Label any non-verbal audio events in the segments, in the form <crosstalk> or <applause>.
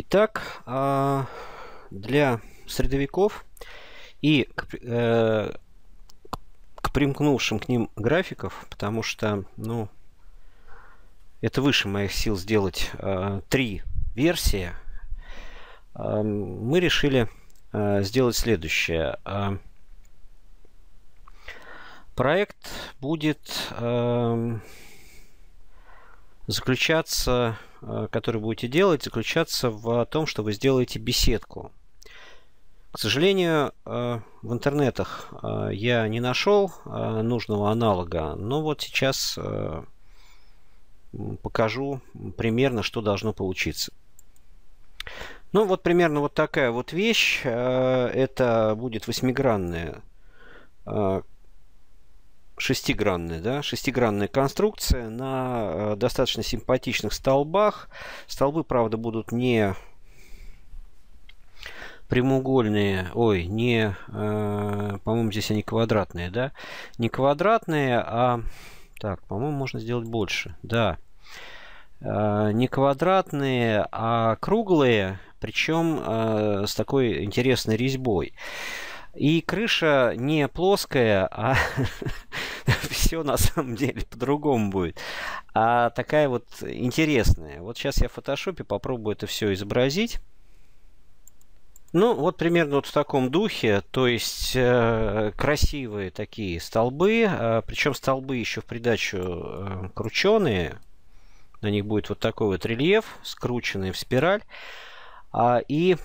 Итак, а, для средовиков и э, к примкнувшим к ним графиков, потому что, ну, это выше моих сил сделать э, три версии, а, мы решили э, сделать следующее. А, проект будет эм, заключаться, э, который будете делать, заключаться в том, что вы сделаете беседку. К сожалению, э, в интернетах э, я не нашел нужного аналога, но вот сейчас покажу примерно, что должно получиться. Ну, вот примерно вот такая вот вещь. Это будет восьмигранная шестигранная, да, шестигранная конструкция на э, достаточно симпатичных столбах. Столбы, правда, будут не прямоугольные, ой, не, э, по-моему, здесь они квадратные, да, не квадратные, а, так, по-моему, можно сделать больше, да, э, не квадратные, а круглые, причем э, с такой интересной резьбой. И крыша не плоская, а <laughs> все на самом деле по-другому будет. А такая вот интересная. Вот сейчас я в фотошопе попробую это все изобразить. Ну, вот примерно вот в таком духе, то есть э, красивые такие столбы, э, причем столбы еще в придачу э, крученые, на них будет вот такой вот рельеф, скрученный в спираль, э, и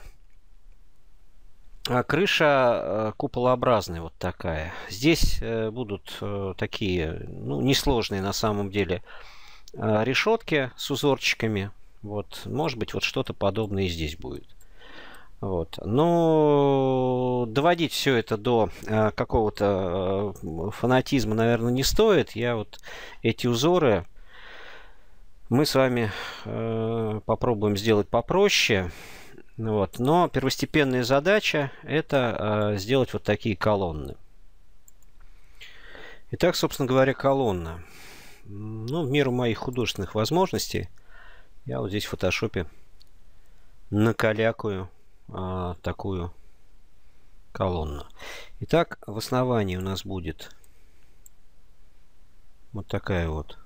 а крыша э, куполообразная вот такая. Здесь э, будут э, такие, ну, несложные на самом деле решетки с узорчиками. Вот, может быть, вот что-то подобное и здесь будет. Вот. Но доводить все это до какого-то фанатизма, наверное, не стоит. Я вот эти узоры мы с вами попробуем сделать попроще. Вот. Но первостепенная задача это э, сделать вот такие колонны. Итак, собственно говоря, колонна. Ну, в меру моих художественных возможностей я вот здесь в фотошопе накалякую э, а, такую колонну. Итак, в основании у нас будет вот такая вот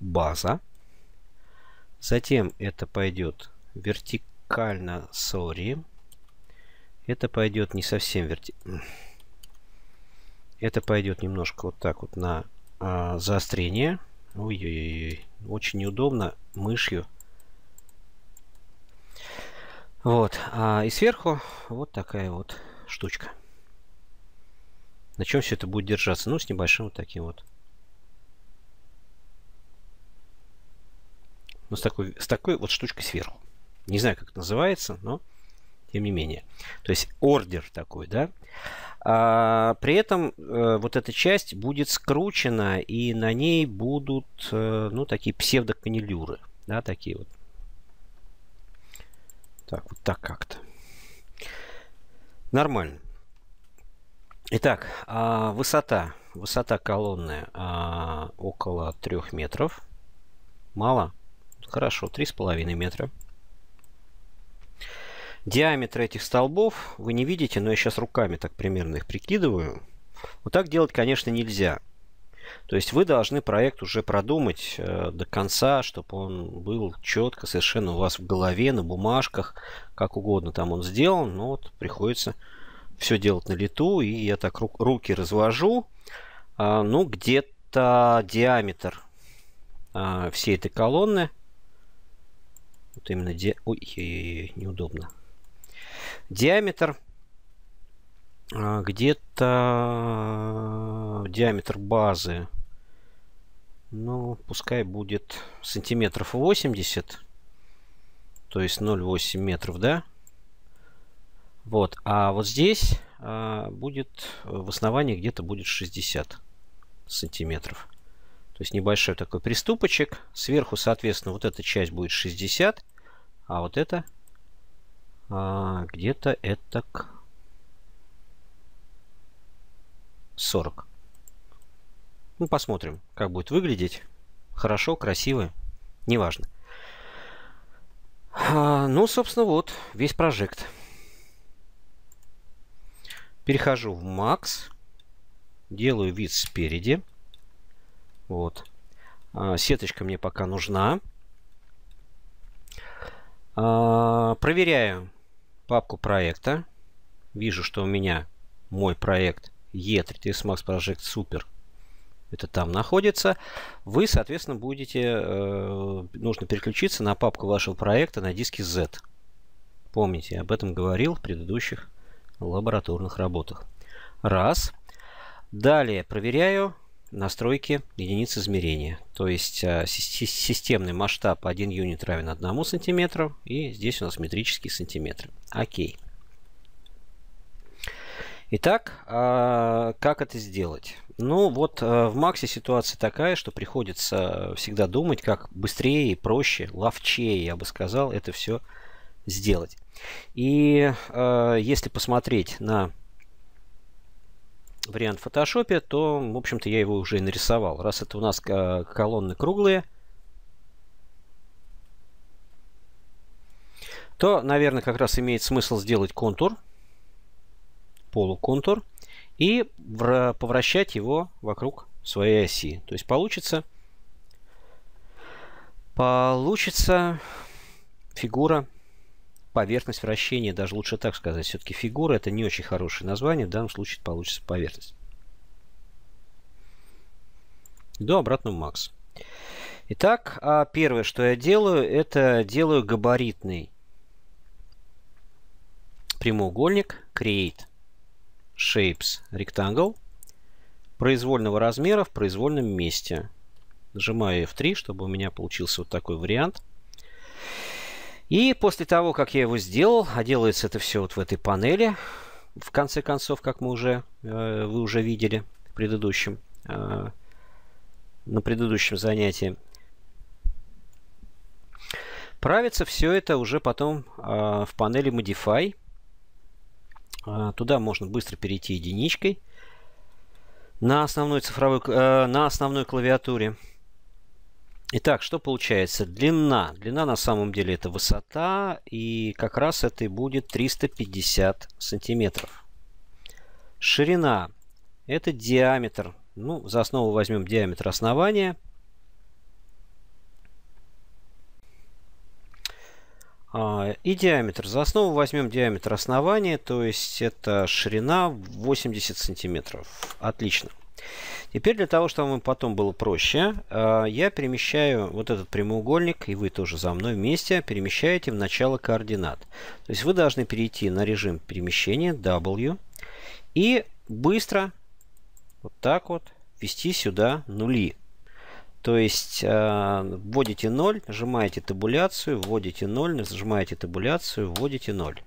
база. Затем это пойдет вертикально sorry. Это пойдет не совсем верти... Это пойдет немножко вот так вот на а, заострение. Ой-ой-ой. Очень неудобно мышью. Вот. А, и сверху вот такая вот штучка. На чем все это будет держаться? Ну, с небольшим вот таким вот. Ну, с такой, с такой вот штучкой сверху. Не знаю, как это называется, но тем не менее. То есть ордер такой, да. А, при этом э, вот эта часть будет скручена, и на ней будут, э, ну, такие псевдоканилюры, да, такие вот. Так, вот так как-то. Нормально. Итак, э, высота. Высота колонны э, около 3 метров. Мало? Хорошо, 3,5 метра. Диаметр этих столбов вы не видите, но я сейчас руками так примерно их прикидываю. Вот так делать, конечно, нельзя. То есть вы должны проект уже продумать э, до конца, чтобы он был четко, совершенно у вас в голове, на бумажках, как угодно там он сделан, но вот приходится все делать на лету, и я так ру руки развожу. А, ну, где-то диаметр а, всей этой колонны, вот именно, ди... ой, ой, ой, неудобно, Диаметр а, где-то э, диаметр базы ну пускай будет сантиметров 80 то есть 0,8 метров да вот а вот здесь а, будет в основании где-то будет 60 сантиметров то есть небольшой такой приступочек сверху соответственно вот эта часть будет 60 а вот это а, где-то это к 40. Ну, посмотрим, как будет выглядеть. Хорошо, красиво, неважно. А, ну, собственно, вот весь проект. Перехожу в макс. Делаю вид спереди. Вот. А, сеточка мне пока нужна. А, проверяю папку проекта. Вижу, что у меня мой проект E3ts Max Project Super. Это там находится. Вы, соответственно, будете... Э, нужно переключиться на папку вашего проекта на диске Z. Помните, я об этом говорил в предыдущих лабораторных работах. Раз. Далее проверяю настройки единиц измерения. То есть а, системный масштаб 1 юнит равен 1 сантиметру. И здесь у нас метрические сантиметры. Окей. Итак, а, как это сделать? Ну вот а, в Максе ситуация такая, что приходится всегда думать, как быстрее, проще, ловчее, я бы сказал, это все сделать. И э, если посмотреть на вариант в фотошопе, то, в общем-то, я его уже и нарисовал. Раз это у нас колонны круглые, то, наверное, как раз имеет смысл сделать контур, полуконтур, и повращать его вокруг своей оси. То есть получится, получится фигура поверхность вращения, даже лучше так сказать. Все-таки фигура это не очень хорошее название, в данном случае получится поверхность. Иду обратно в Макс. Итак, а первое, что я делаю, это делаю габаритный прямоугольник Create Shapes Rectangle произвольного размера в произвольном месте. Нажимаю F3, чтобы у меня получился вот такой вариант – и после того, как я его сделал, а делается это все вот в этой панели, в конце концов, как мы уже, э, вы уже видели в предыдущем, э, на предыдущем занятии, правится все это уже потом э, в панели Modify. Э, туда можно быстро перейти единичкой на основной цифровой, э, на основной клавиатуре. Итак, что получается? Длина. Длина на самом деле это высота, и как раз это и будет 350 сантиметров. Ширина. Это диаметр. Ну, за основу возьмем диаметр основания. А, и диаметр. За основу возьмем диаметр основания, то есть это ширина 80 сантиметров. Отлично. Отлично. Теперь для того, чтобы ему потом было проще, э, я перемещаю вот этот прямоугольник, и вы тоже за мной вместе перемещаете в начало координат. То есть вы должны перейти на режим перемещения W и быстро вот так вот ввести сюда нули. То есть э, вводите 0, нажимаете табуляцию, вводите 0, нажимаете табуляцию, вводите 0.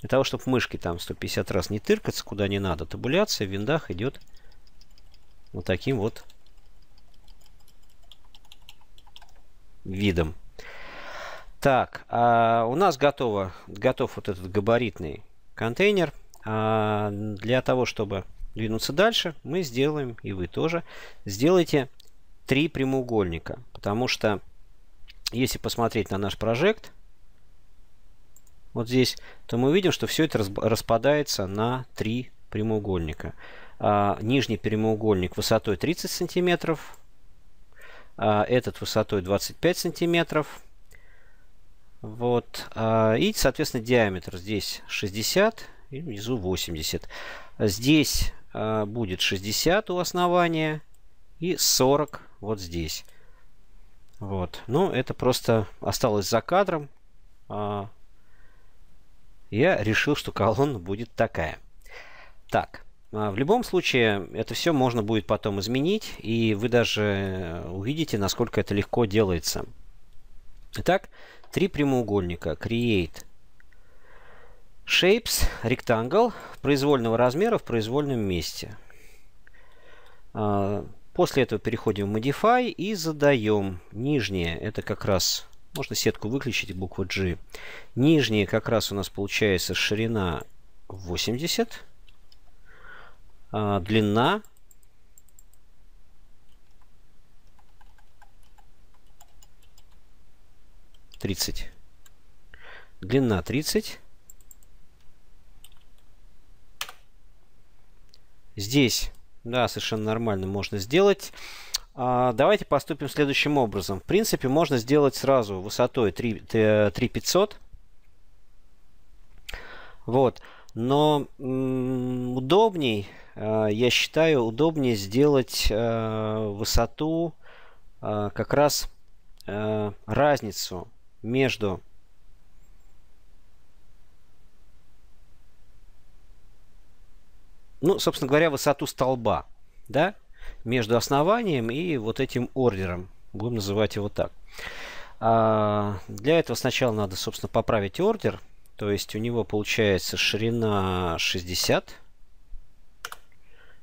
Для того, чтобы мышкой там 150 раз не тыркаться, куда не надо, табуляция в виндах идет вот таким вот видом. Так, а у нас готово, готов вот этот габаритный контейнер. А для того, чтобы двинуться дальше, мы сделаем, и вы тоже, сделайте три прямоугольника. Потому что, если посмотреть на наш проект, вот здесь, то мы видим, что все это распадается на три прямоугольника. А, нижний прямоугольник высотой 30 сантиметров, а, этот высотой 25 сантиметров. Вот. А, и, соответственно, диаметр здесь 60 и внизу 80. Здесь будет 60 у основания и 40 вот здесь. Вот. Ну, это просто осталось за кадром. Я решил, что <laughs> колонна будет такая. Так. А, в любом случае, это все можно будет потом изменить, и вы даже э, увидите, насколько это легко делается. Итак, три прямоугольника. Create Shapes Rectangle произвольного размера в произвольном месте. А, после этого переходим в Modify и задаем нижнее. Это как раз... Можно сетку выключить, буква G. Нижнее как раз у нас получается ширина 80 а, длина тридцать, длина тридцать. Здесь, да, совершенно нормально можно сделать. А, давайте поступим следующим образом. В принципе, можно сделать сразу высотой 3, 3 500. Вот. Но удобней Э, я считаю, удобнее сделать э, высоту э, как раз разницу между ну, собственно говоря, высоту столба, да, между основанием и вот этим ордером. Будем называть его так. А для этого сначала надо, собственно, поправить ордер. То есть у него получается ширина 60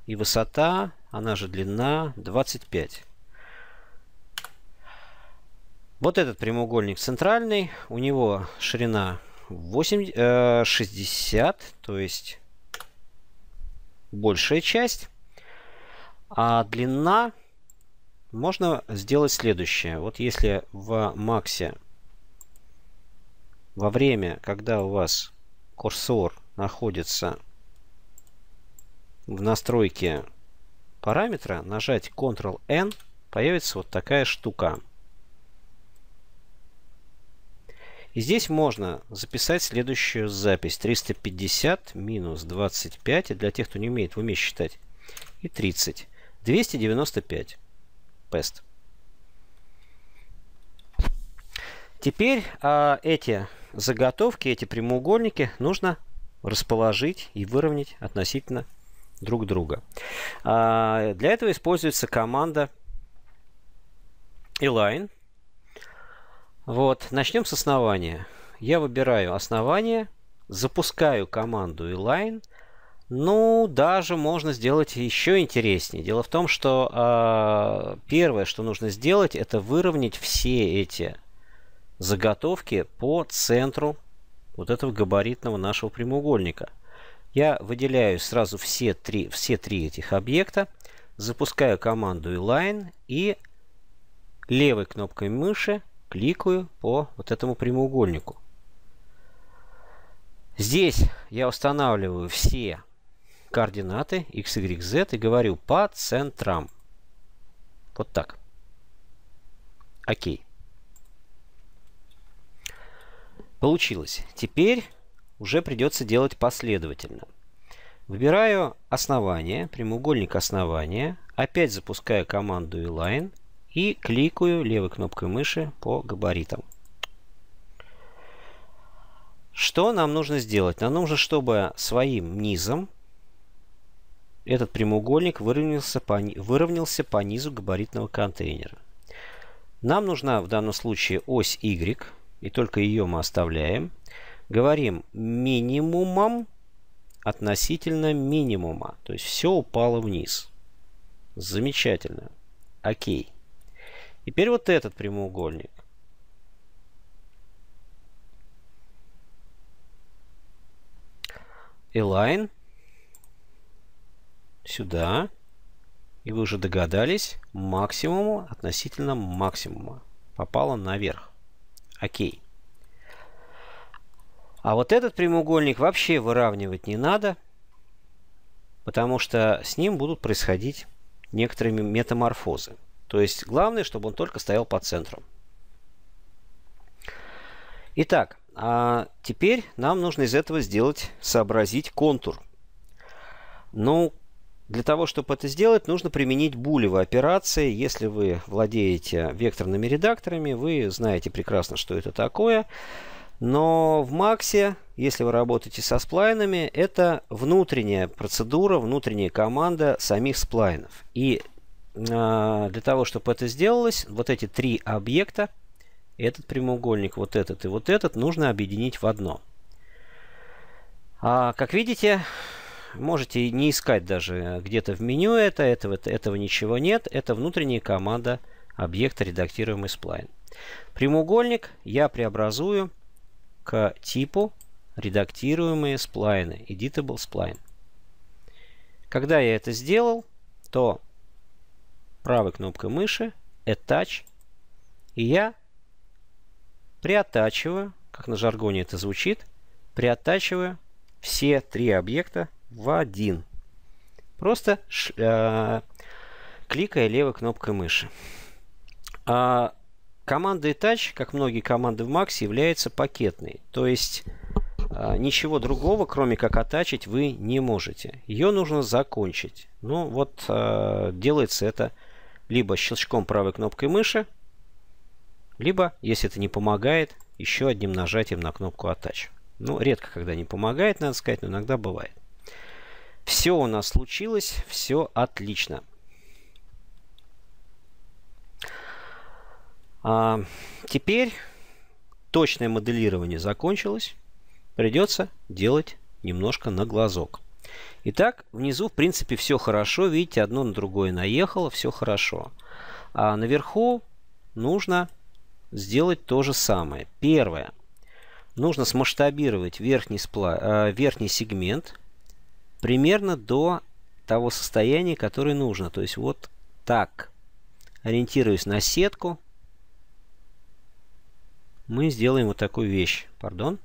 и высота, она же длина 25. Вот этот прямоугольник центральный, у него ширина 8, э, 60, то есть большая часть. А длина можно сделать следующее. Вот если в максе во время, когда у вас курсор находится в настройке параметра нажать Ctrl-N, появится вот такая штука. И здесь можно записать следующую запись. 350 минус 25, для тех, кто не умеет умеет считать, и 30. 295. Пест. Теперь а, эти заготовки, эти прямоугольники нужно расположить и выровнять относительно друг друга. А, для этого используется команда align. Вот, начнем с основания. Я выбираю основание, запускаю команду align. Ну, даже можно сделать еще интереснее. Дело в том, что э, первое, что нужно сделать, это выровнять все эти заготовки по центру вот этого габаритного нашего прямоугольника. Я выделяю сразу все три, все три этих объекта, запускаю команду Line и левой кнопкой мыши кликаю по вот этому прямоугольнику. Здесь я устанавливаю все координаты x, y, z и говорю по центрам. Вот так. Окей. Получилось. Теперь уже придется делать последовательно. Выбираю основание, прямоугольник основания, опять запускаю команду Line и кликаю левой кнопкой мыши по габаритам. Что нам нужно сделать? Нам нужно, чтобы своим низом этот прямоугольник выровнялся по, выровнялся по низу габаритного контейнера. Нам нужна в данном случае ось Y, и только ее мы оставляем – говорим минимумом относительно минимума. То есть все упало вниз. Замечательно. Окей. Теперь вот этот прямоугольник. Align. Сюда. И вы уже догадались, максимуму относительно максимума попало наверх. Окей. А вот этот прямоугольник вообще выравнивать не надо, потому что с ним будут происходить некоторые метаморфозы. То есть главное, чтобы он только стоял по центру. Итак, а теперь нам нужно из этого сделать, сообразить контур. Ну, для того, чтобы это сделать, нужно применить булевые операции. Если вы владеете векторными редакторами, вы знаете прекрасно, что это такое. Но в Максе, если вы работаете со сплайнами, это внутренняя процедура, внутренняя команда самих сплайнов. И э, для того, чтобы это сделалось, вот эти три объекта, этот прямоугольник, вот этот и вот этот, нужно объединить в одно. А, как видите, можете не искать даже где-то в меню это, этого, этого ничего нет. Это внутренняя команда объекта редактируемый сплайн. Прямоугольник я преобразую к типу редактируемые сплайны, editable spline. Когда я это сделал, то правой кнопкой мыши attach, и я приоттачиваю, как на жаргоне это звучит, приоттачиваю все три объекта в один. Просто э, кликая левой кнопкой мыши. А Команда Итач, как многие команды в Max является пакетной. То есть а, ничего другого, кроме как оттачить, вы не можете. Ее нужно закончить. Ну вот а, делается это либо щелчком правой кнопкой мыши, либо, если это не помогает, еще одним нажатием на кнопку «Attach». Ну, редко когда не помогает, надо сказать, но иногда бывает. Все у нас случилось, все отлично. А, теперь точное моделирование закончилось. Придется делать немножко на глазок. Итак, внизу, в принципе, все хорошо. Видите, одно на другое наехало, все хорошо. А наверху нужно сделать то же самое. Первое. Нужно смасштабировать верхний, спла... э, верхний сегмент примерно до того состояния, которое нужно. То есть вот так. Ориентируясь на сетку, мы сделаем вот такую вещь. Пардон.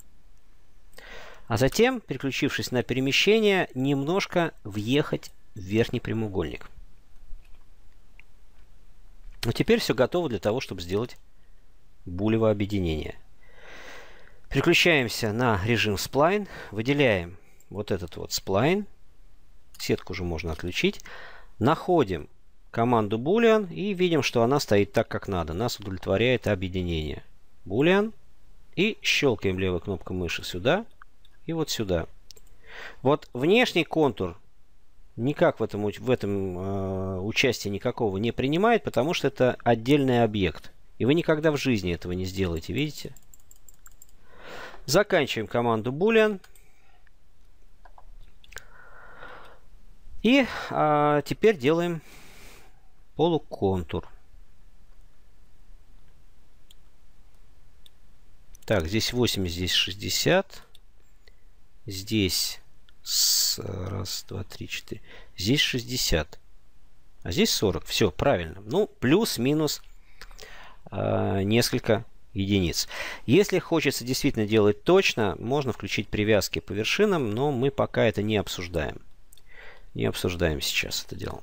А затем, переключившись на перемещение, немножко въехать в верхний прямоугольник. Но теперь все готово для того, чтобы сделать булево объединение. Переключаемся на режим сплайн, выделяем вот этот вот сплайн, сетку уже можно отключить, находим команду boolean и видим, что она стоит так, как надо, нас удовлетворяет объединение boolean и щелкаем левой кнопкой мыши сюда и вот сюда. Вот внешний контур никак в этом, в этом э, участии никакого не принимает, потому что это отдельный объект. И вы никогда в жизни этого не сделаете, видите? Заканчиваем команду boolean. И э, теперь делаем полуконтур. Так, здесь 80, здесь 60. Здесь с, раз, два, три, четыре. Здесь 60. А здесь 40. Все, правильно. Ну, плюс-минус э, несколько единиц. Если хочется действительно делать точно, можно включить привязки по вершинам, но мы пока это не обсуждаем. Не обсуждаем сейчас это дело.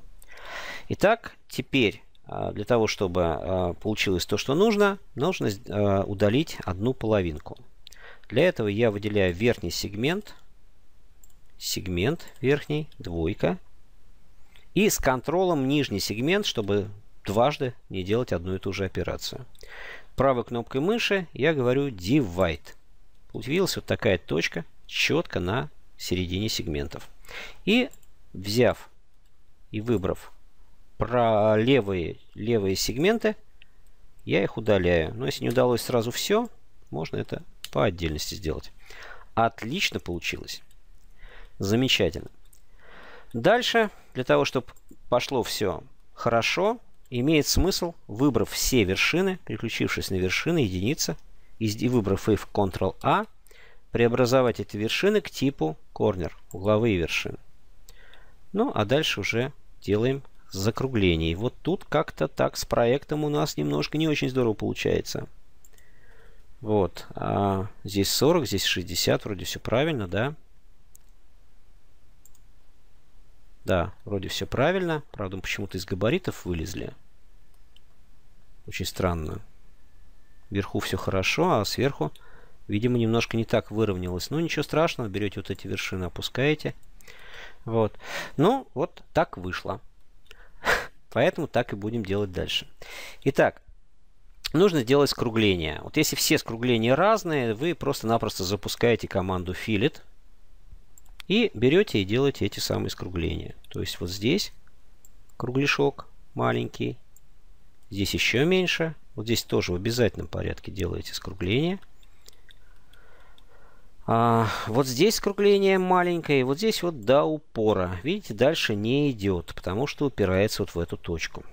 Итак, теперь а, для того, чтобы а, получилось то, что нужно, нужно а, удалить одну половинку. Для этого я выделяю верхний сегмент, сегмент верхний, двойка, и с контролом нижний сегмент, чтобы дважды не делать одну и ту же операцию. Правой кнопкой мыши я говорю Divide. Появилась вот такая точка четко на середине сегментов. И взяв и выбрав про левые, левые сегменты. Я их удаляю. Но если не удалось сразу все, можно это по отдельности сделать. Отлично получилось. Замечательно. Дальше, для того, чтобы пошло все хорошо, имеет смысл, выбрав все вершины, переключившись на вершины, единица и выбрав их Ctrl-A, преобразовать эти вершины к типу корнер, угловые вершины. Ну, а дальше уже делаем закруглений. Вот тут как-то так с проектом у нас немножко не очень здорово получается. Вот. А здесь 40, здесь 60. Вроде все правильно, да? Да, вроде все правильно. Правда, почему-то из габаритов вылезли. Очень странно. Вверху все хорошо, а сверху, видимо, немножко не так выровнялось. Ну, ничего страшного. Берете вот эти вершины, опускаете. Вот. Ну, вот так вышло. Поэтому так и будем делать дальше. Итак, нужно сделать скругление. Вот если все скругления разные, вы просто-напросто запускаете команду fillet и берете и делаете эти самые скругления. То есть вот здесь кругляшок маленький, здесь еще меньше. Вот здесь тоже в обязательном порядке делаете скругление. А, вот здесь скругление маленькое, вот здесь вот до упора. Видите, дальше не идет, потому что упирается вот в эту точку.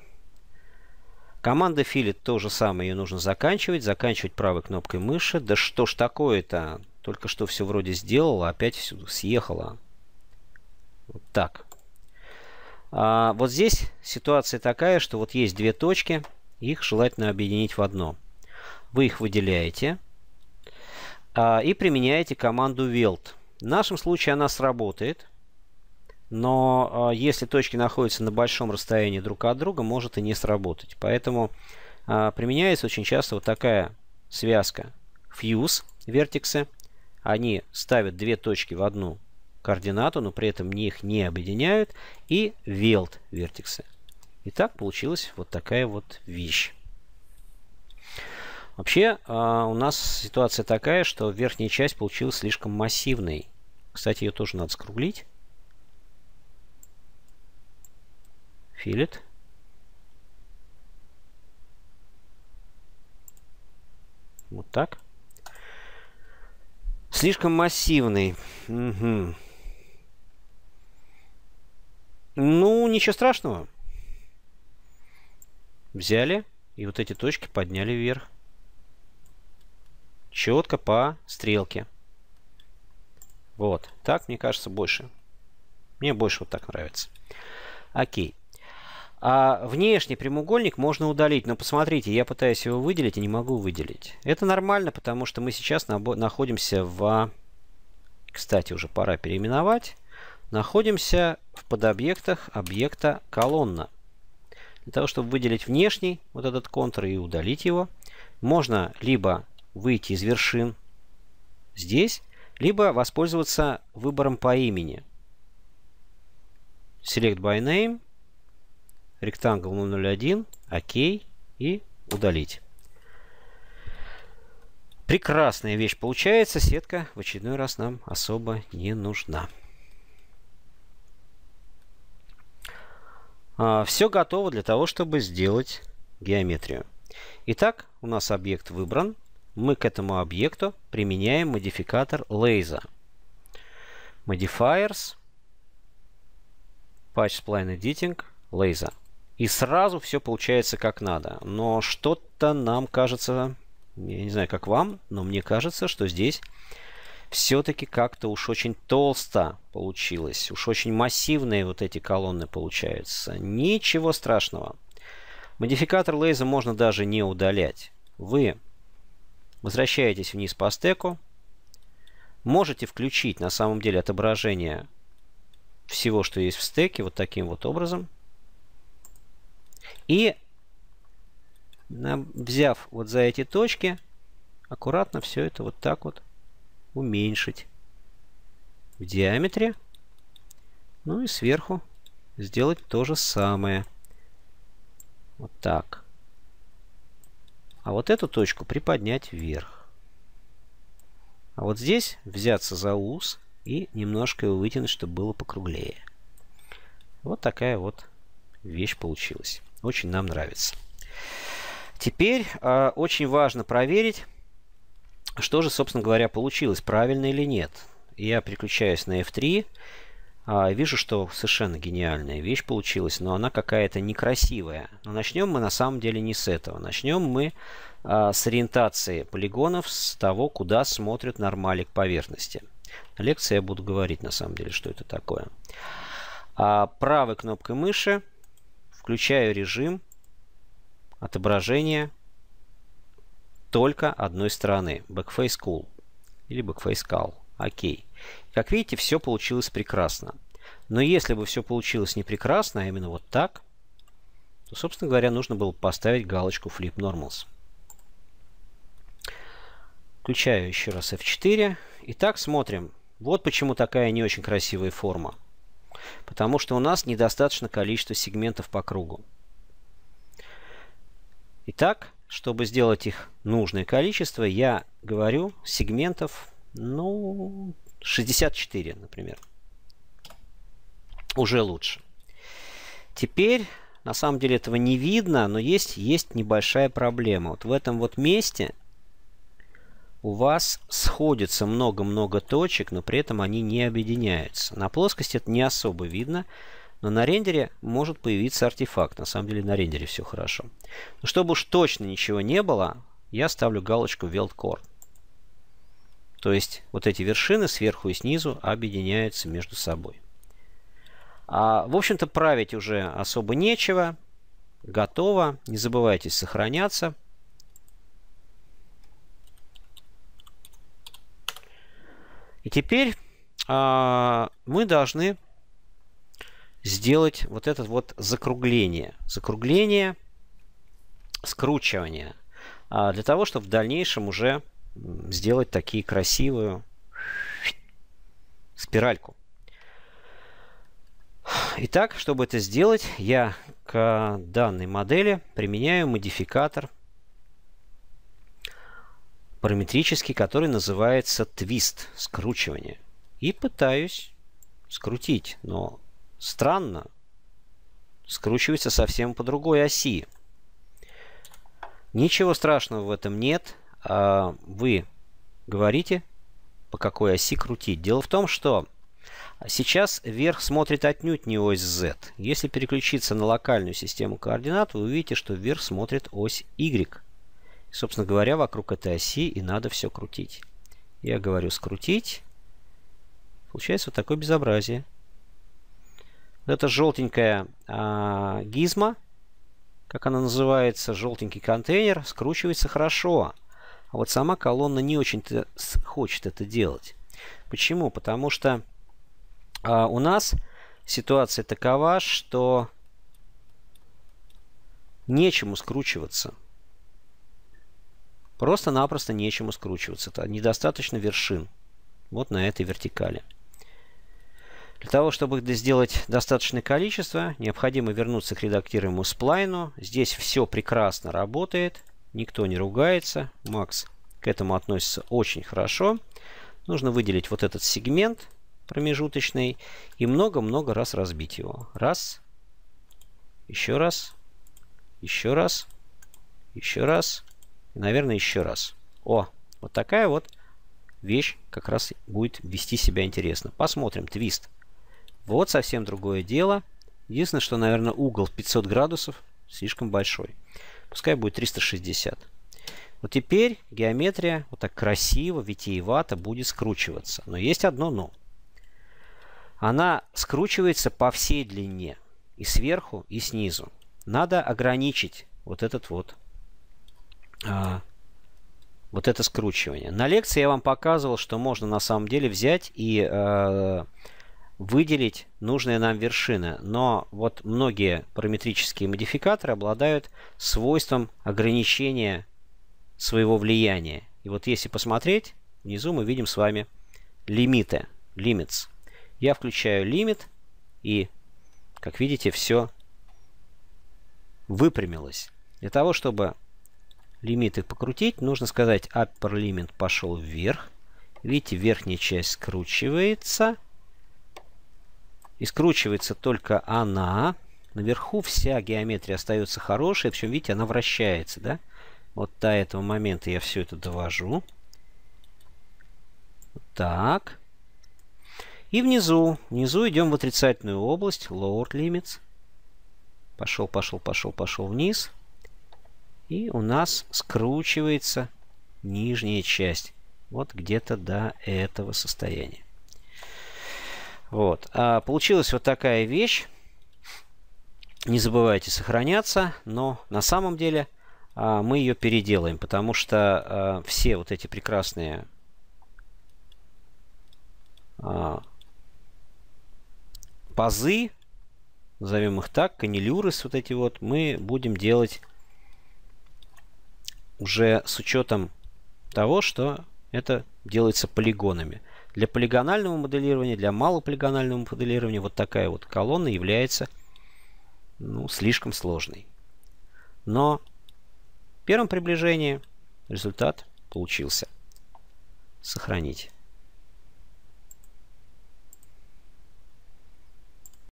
Команда филит то же самое, ее нужно заканчивать. Заканчивать правой кнопкой мыши. Да что ж такое-то? Только что все вроде сделала, опять все съехала. Вот так. А, вот здесь ситуация такая, что вот есть две точки. Их желательно объединить в одно. Вы их выделяете. А, и применяете команду weld. В нашем случае она сработает, но а, если точки находятся на большом расстоянии друг от друга, может и не сработать. Поэтому а, применяется очень часто вот такая связка fuse вертексы. Они ставят две точки в одну координату, но при этом их не объединяют. И weld вертексы. И так получилась вот такая вот вещь. Вообще, а, у нас ситуация такая, что верхняя часть получилась слишком массивной. Кстати, ее тоже надо скруглить. Филет. Вот так. Слишком массивный. Угу. Ну, ничего страшного. Взяли и вот эти точки подняли вверх четко по стрелке. Вот. Так, мне кажется, больше. Мне больше вот так нравится. Окей. А внешний прямоугольник можно удалить, но посмотрите, я пытаюсь его выделить и а не могу выделить. Это нормально, потому что мы сейчас находимся в... Кстати, уже пора переименовать. Находимся в подобъектах объекта колонна. Для того, чтобы выделить внешний вот этот контур и удалить его, можно либо выйти из вершин здесь, либо воспользоваться выбором по имени. Select by name, Rectangle 001, ОК и удалить. Прекрасная вещь получается, сетка в очередной раз нам особо не нужна. А, Все готово для того, чтобы сделать геометрию. Итак, у нас объект выбран мы к этому объекту применяем модификатор Laser. Modifiers, Patch Spline Editing, Laser. И сразу все получается как надо. Но что-то нам кажется, я не знаю, как вам, но мне кажется, что здесь все-таки как-то уж очень толсто получилось. Уж очень массивные вот эти колонны получаются. Ничего страшного. Модификатор лейза можно даже не удалять. Вы Возвращаетесь вниз по стеку. Можете включить на самом деле отображение всего, что есть в стеке, вот таким вот образом. И взяв вот за эти точки, аккуратно все это вот так вот уменьшить в диаметре. Ну и сверху сделать то же самое. Вот так. А вот эту точку приподнять вверх. А вот здесь взяться за ус и немножко его вытянуть, чтобы было покруглее. Вот такая вот вещь получилась. Очень нам нравится. Теперь э, очень важно проверить, что же, собственно говоря, получилось, правильно или нет. Я переключаюсь на F3 а, вижу, что совершенно гениальная вещь получилась, но она какая-то некрасивая. Но начнем мы на самом деле не с этого. Начнем мы а, с ориентации полигонов, с того, куда смотрит нормалик поверхности. Лекция я буду говорить на самом деле, что это такое. А, правой кнопкой мыши включаю режим отображения только одной стороны. Backface Cool или Backface Call. Окей. Okay. Как видите, все получилось прекрасно. Но если бы все получилось не прекрасно, а именно вот так, то, собственно говоря, нужно было поставить галочку Flip Normals. Включаю еще раз F4. Итак, смотрим. Вот почему такая не очень красивая форма. Потому что у нас недостаточно количества сегментов по кругу. Итак, чтобы сделать их нужное количество, я говорю сегментов, ну, 64, например. Уже лучше. Теперь, на самом деле этого не видно, но есть, есть небольшая проблема. Вот в этом вот месте у вас сходится много-много точек, но при этом они не объединяются. На плоскости это не особо видно, но на рендере может появиться артефакт. На самом деле на рендере все хорошо. Но чтобы уж точно ничего не было, я ставлю галочку Weld Core. То есть вот эти вершины сверху и снизу объединяются между собой. А, в общем-то, править уже особо нечего. Готово. Не забывайте сохраняться. И теперь а, мы должны сделать вот это вот закругление. Закругление, скручивание. А, для того, чтобы в дальнейшем уже сделать такие красивую спиральку. Итак, чтобы это сделать, я к данной модели применяю модификатор параметрический, который называется твист, скручивание. И пытаюсь скрутить, но странно, скручивается совсем по другой оси. Ничего страшного в этом нет. А, вы говорите, по какой оси крутить. Дело в том, что сейчас вверх смотрит отнюдь не ось Z. Если переключиться на локальную систему координат, вы увидите, что вверх смотрит ось Y. Собственно говоря, вокруг этой оси и надо все крутить. Я говорю скрутить. Получается вот такое безобразие. это желтенькая а, гизма, как она называется, желтенький контейнер, скручивается хорошо. А вот сама колонна не очень-то хочет это делать. Почему? Потому что а, у нас ситуация такова, что нечему скручиваться. Просто-напросто нечему скручиваться. Это недостаточно вершин. Вот на этой вертикали. Для того, чтобы сделать достаточное количество, необходимо вернуться к редактируемому сплайну. Здесь все прекрасно работает. Никто не ругается. Макс к этому относится очень хорошо. Нужно выделить вот этот сегмент промежуточный и много-много раз разбить его. Раз, еще раз, еще раз, еще раз и, наверное, еще раз. О, вот такая вот вещь как раз будет вести себя интересно. Посмотрим твист. Вот совсем другое дело. Единственное, что, наверное, угол 500 градусов слишком большой. Пускай будет 360. Вот теперь геометрия вот так красиво, витиевато будет скручиваться. Но есть одно «но». Она скручивается по всей длине. И сверху, и снизу. Надо ограничить вот этот вот а, вот это скручивание. На лекции я вам показывал, что можно на самом деле взять и э, выделить нужные нам вершины. Но вот многие параметрические модификаторы обладают свойством ограничения своего влияния. И вот если посмотреть, внизу мы видим с вами лимиты, limits. Я включаю лимит, и, как видите, все выпрямилось. Для того, чтобы лимиты покрутить, нужно сказать upper limit пошел вверх. Видите, верхняя часть скручивается – и скручивается только она. Наверху вся геометрия остается хорошей, причем, видите, она вращается, да? Вот до этого момента я все это довожу. Так. И внизу. Внизу идем в отрицательную область. Lower limits. Пошел, пошел, пошел, пошел вниз. И у нас скручивается нижняя часть. Вот где-то до этого состояния. Вот. А, получилась вот такая вещь. Не забывайте сохраняться, но на самом деле а, мы ее переделаем, потому что а, все вот эти прекрасные а, пазы, назовем их так, канилюры вот эти вот, мы будем делать уже с учетом того, что это делается полигонами. Для полигонального моделирования, для малополигонального моделирования вот такая вот колонна является ну, слишком сложной. Но в первом приближении результат получился. Сохранить.